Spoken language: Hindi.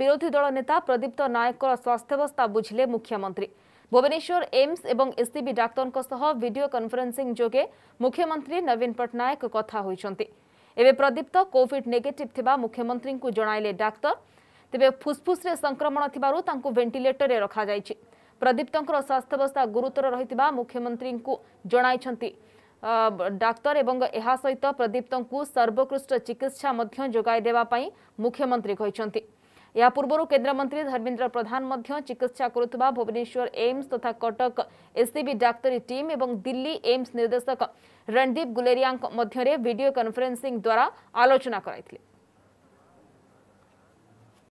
विरोधी दल नेता प्रदीप्त नायक स्वास्थ्यावस्था बुझले मुख्यमंत्री भुवनेश्वर एम्स और एसीबी डाक्तर भिडियो कन्फरेन्सी जगे मुख्यमंत्री नवीन पट्टनायक कथा होती प्रदीप्त कोविड नेगेटिव थी मुख्यमंत्री को जन डाक्तर तेज फुसफुस संक्रमण थेटर रखा प्रदीप्त स्वास्थ्यावस्था गुरुतर रही मुख्यमंत्री को जनई डाक्तर एवं यह सहित प्रदीप्त को सर्वोत्कृष्ट चिकित्सा जगैदेवाई मुख्यमंत्री कहते हैं ଏହା ପୂର୍ବରୁ କେନ୍ଦ୍ରମନ୍ତ୍ରୀ ଧର୍ମେନ୍ଦ୍ର ପ୍ରଧାନ ମଧ୍ୟ ଚିକିତ୍ସା କରୁଥିବା ଭୁବନେଶ୍ୱର ଏମ୍ସ ତଥା କଟକ ଏସ୍ସିବି ଡାକ୍ତରୀ ଟିମ୍ ଏବଂ ଦିଲ୍ଲୀ ଏମ୍ସ ନିର୍ଦ୍ଦେଶକ ରଣଦୀପ ଗୁଲେରିଆଙ୍କ ମଧ୍ୟରେ ଭିଡ଼ିଓ କନଫରେନ୍ସିଂ ଦ୍ୱାରା ଆଲୋଚନା କରାଇଥିଲେ